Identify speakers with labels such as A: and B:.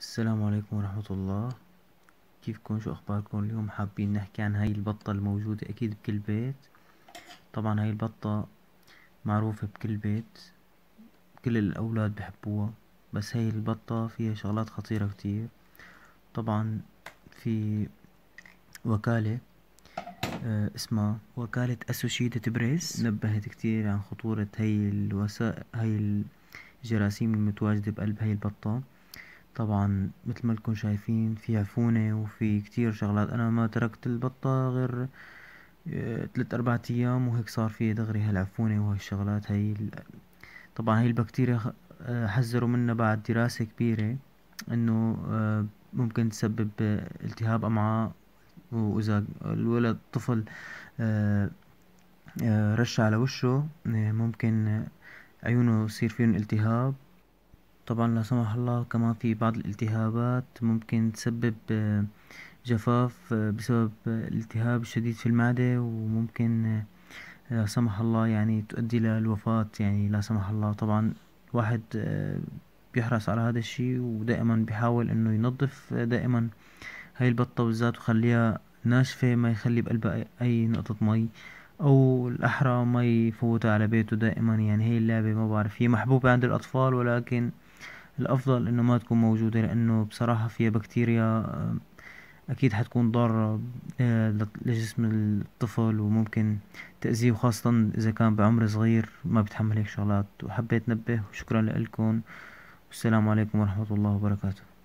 A: السلام عليكم ورحمة الله كيفكم شو اخباركم اليوم حابين نحكي عن هاي البطة الموجودة اكيد بكل بيت طبعا هاي البطة معروفة بكل بيت كل الاولاد بحبوها بس هاي البطة فيها شغلات خطيرة كتير طبعا في وكالة آه، اسمها وكالة أسوشيتد بريس نبهت كتير عن خطورة هاي الوسائل هاي الجراثيم المتواجدة بقلب هاي البطة طبعا مثل ما لكم شايفين في عفونة وفي كتير شغلات انا ما تركت البطة غير آه، تلت اربعة ايام وهيك صار في دغري هالعفونة وهالشغلات هاي طبعا هاي البكتيريا آه، حذروا منا بعد دراسة كبيرة انه آه، ممكن تسبب التهاب امعاء واذا الولد طفل رش على وشه ممكن عيونه يصير فيهم التهاب طبعا لا سمح الله كمان في بعض الالتهابات ممكن تسبب آه، جفاف آه، بسبب آه، الالتهاب الشديد في المعدة وممكن لا سمح الله يعني تؤدي للوفاة يعني لا سمح الله طبعا الواحد بيحرص على هذا الشي ودائما بيحاول انه ينظف دائما هاي البطة بالذات وخليها ناشفة ما يخلي بقلبها اي نقطة مي او الاحرى ما يفوتها على بيته دائما يعني هي اللعبة ما بعرف هي محبوبة عند الاطفال ولكن الافضل انه ما تكون موجودة لانه بصراحة فيها بكتيريا آه، اكيد حتكون ضارة آه، لجسم الطفل وممكن تأذيه وخاصة اذا كان بعمر صغير ما بيتحمل هيك شغلات وحبيت نبه وشكرا لكم والسلام عليكم ورحمة الله وبركاته